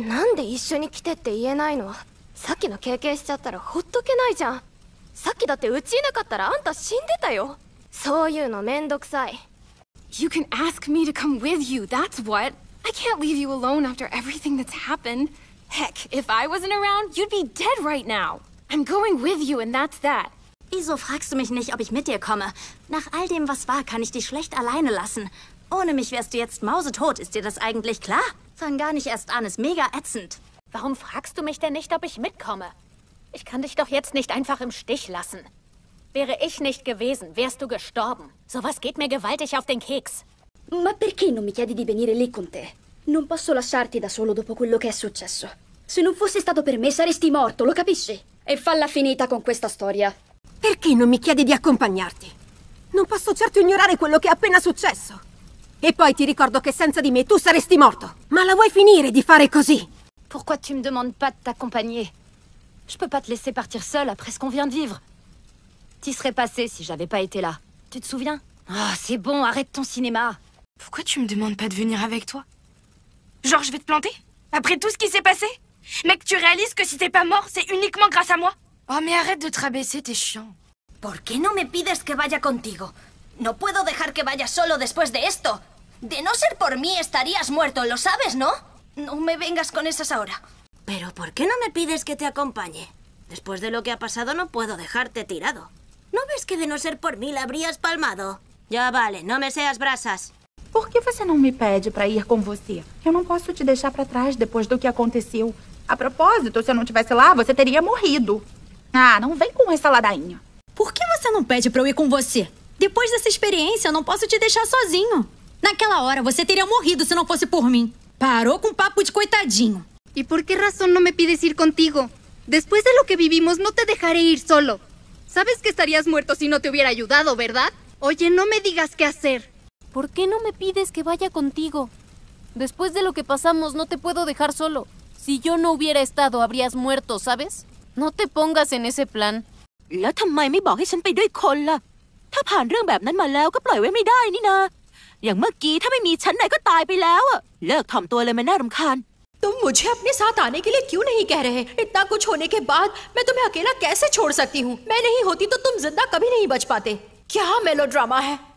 なんで一緒に来てって言えないのさっきの経験しちゃったらほっとけないじゃんさっきだってうちいなかったらあんた死んでたよそういうのめんどくさい You can ask me to come with you, that's what I can't leave you alone after everything that's happened Heck, if I wasn't around, you'd be dead right now I'm going with you and that's that Wieso fragst du mich nicht, ob ich mit dir komme? Nach all dem, was war, kann ich dich schlecht alleine lassen. Ohne mich wärst du jetzt mausetot, ist dir das eigentlich klar? Fang gar nicht erst an, ist mega ätzend. Warum fragst du mich denn nicht, ob ich mitkomme? Ich kann dich doch jetzt nicht einfach im Stich lassen. Wäre ich nicht gewesen, wärst du gestorben. Sowas geht mir gewaltig auf den Keks. Ma perché non mi chiedi di venire lì con te? Non posso lasciarti da solo dopo quello che è successo. Se non fosse stato per me saresti morto, lo capisci? E falla finita con questa storia. Perché non mi chiedi di accompagnarti? Non posso certo ignorare quello che è appena successo. Et poi ti ricordo che senza di me tu saresti morto. Ma la vuoi finire di fare così Pourquoi tu me demandes pas de t'accompagner Je peux pas te laisser partir seule après ce qu'on vient de vivre. T'y serais passé si j'avais pas été là. Tu te souviens Oh, c'est bon, arrête ton cinéma. Pourquoi tu me demandes pas de venir avec toi Genre, je vais te planter Après tout ce qui s'est passé Mais que tu réalises que si t'es pas mort, c'est uniquement grâce à moi Oh, mais arrête de te rabaisser, t'es chiant. Pourquoi no me pides que vaya contigo No puedo dejar que vayas solo después de esto. De no ser por mí estarías muerto, lo sabes, ¿no? No me vengas con esas ahora. Pero ¿por qué no me pides que te acompañe? Después de lo que ha pasado no puedo dejarte tirado. ¿No ves que de no ser por mí la habrías palmado? Ya vale, no me seas brasas. Por qué você me pede para ir con você? Yo no posso te dejar para trás de do que aconteceu. A propósito, se eu não tivesse lá, você teria morrido. Ah, no vem con esa ladainha. Por qué você não pede para ir com você? Después de experiencia experiencia, no puedo te dejar sozinho. Naquela hora, você teria morrido se no fuese por mim. Parou com papo de coitadinho. ¿Y e por qué razón no me pides ir contigo? Después de lo que vivimos, no te dejaré ir solo. Sabes que estarías muerto si no te hubiera ayudado, ¿verdad? Oye, no me digas qué hacer. ¿Por qué no me pides que vaya contigo? Después de lo que pasamos, no te puedo dejar solo. Si yo no hubiera estado, habrías muerto, ¿sabes? No te pongas en ese plan. ถ้าผ่านเรื่องแบบนั้นมาแล้วก็ปล่อยไว้ไม่ได้นี่นาอย่างเมื่อกี้ถ้าไม่มีฉันนายก็ตายไปแล้วอะเลิกถ่อมตัวเลยมันน่ารำคาญ तुम मुझे अपने साथ आने के लिए ्่ य ो่ नहीं कह रहे इ त ุा कुछ होने มे बाद म ैม तुम्हें अ क ่ ल ा कैसे छोड़ सकती हूँ मैं न หीं होती तो तुम जिंदा ม भ ी่ ह ीं बच पाते क्या मेलोड्रामा है